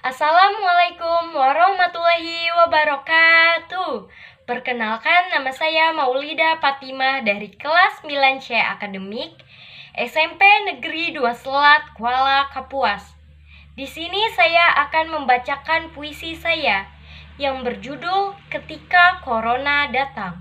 Assalamualaikum warahmatullahi wabarakatuh. Perkenalkan nama saya Maulida Fatimah dari kelas 9C Akademik SMP Negeri 2 Selat Kuala Kapuas. Di sini saya akan membacakan puisi saya yang berjudul Ketika Corona Datang.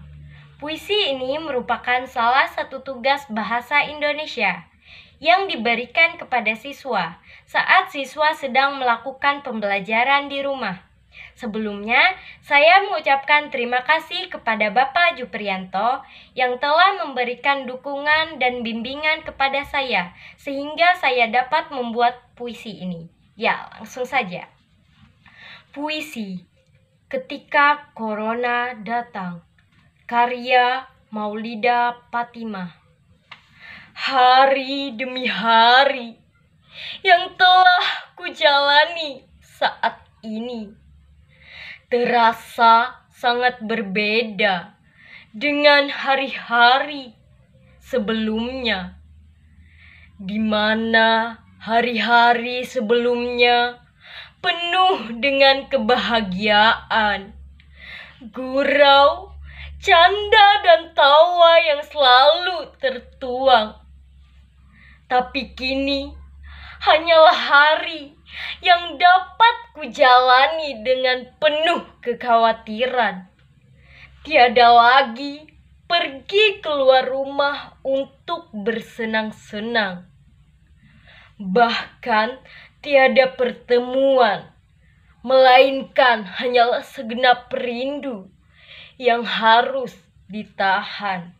Puisi ini merupakan salah satu tugas bahasa Indonesia yang diberikan kepada siswa saat siswa sedang melakukan pembelajaran di rumah. Sebelumnya, saya mengucapkan terima kasih kepada Bapak Juprianto yang telah memberikan dukungan dan bimbingan kepada saya sehingga saya dapat membuat puisi ini. Ya, langsung saja. Puisi Ketika Corona Datang Karya Maulida Fatimah hari demi hari yang telah kujalani saat ini terasa sangat berbeda dengan hari-hari sebelumnya, di mana hari-hari sebelumnya penuh dengan kebahagiaan, gurau, canda, dan tawa yang selalu tertuang tapi kini hanyalah hari yang dapat kujalani dengan penuh kekhawatiran. Tiada lagi pergi keluar rumah untuk bersenang-senang. Bahkan tiada pertemuan, melainkan hanyalah segenap rindu yang harus ditahan.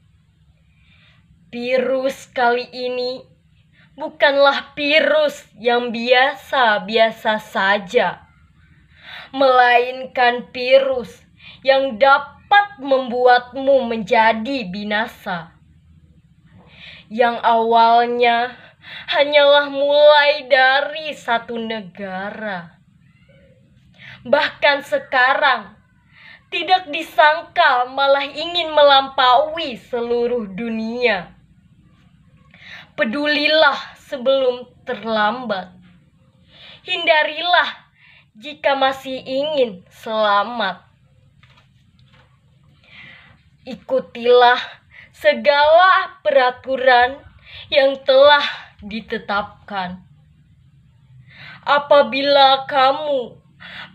Virus kali ini bukanlah virus yang biasa-biasa saja, melainkan virus yang dapat membuatmu menjadi binasa. Yang awalnya hanyalah mulai dari satu negara. Bahkan sekarang, tidak disangka malah ingin melampaui seluruh dunia. Pedulilah sebelum terlambat. Hindarilah jika masih ingin selamat. Ikutilah segala peraturan yang telah ditetapkan. Apabila kamu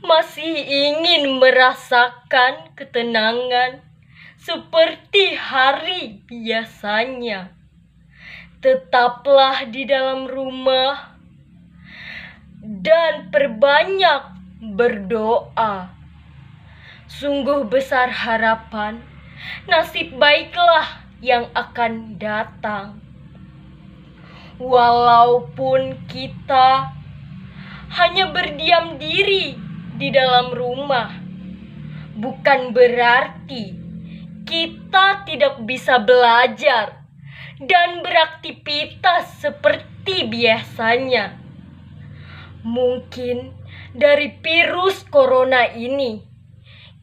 masih ingin merasakan ketenangan seperti hari biasanya tetaplah di dalam rumah dan perbanyak berdoa. Sungguh besar harapan, nasib baiklah yang akan datang. Walaupun kita hanya berdiam diri di dalam rumah, bukan berarti kita tidak bisa belajar dan beraktivitas seperti biasanya. Mungkin dari virus corona ini,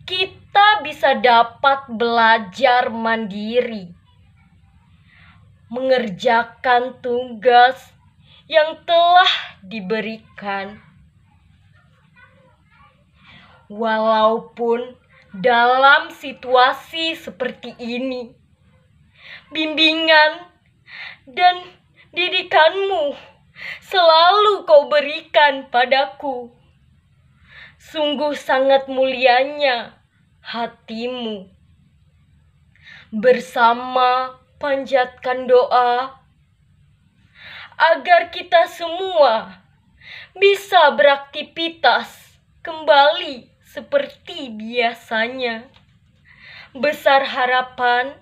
kita bisa dapat belajar mandiri, mengerjakan tugas yang telah diberikan, walaupun dalam situasi seperti ini bimbingan, dan didikanmu selalu kau berikan padaku. Sungguh sangat mulianya hatimu. Bersama panjatkan doa agar kita semua bisa beraktivitas kembali seperti biasanya. Besar harapan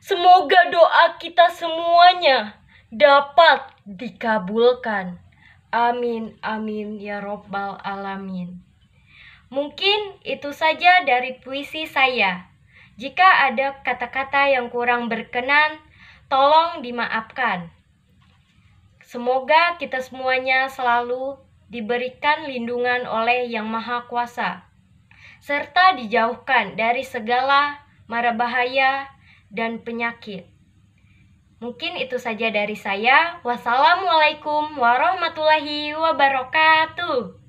Semoga doa kita semuanya dapat dikabulkan. Amin, amin, ya Robbal 'Alamin. Mungkin itu saja dari puisi saya. Jika ada kata-kata yang kurang berkenan, tolong dimaafkan. Semoga kita semuanya selalu diberikan lindungan oleh Yang Maha Kuasa, serta dijauhkan dari segala mara bahaya dan penyakit. Mungkin itu saja dari saya. Wassalamualaikum warahmatullahi wabarakatuh.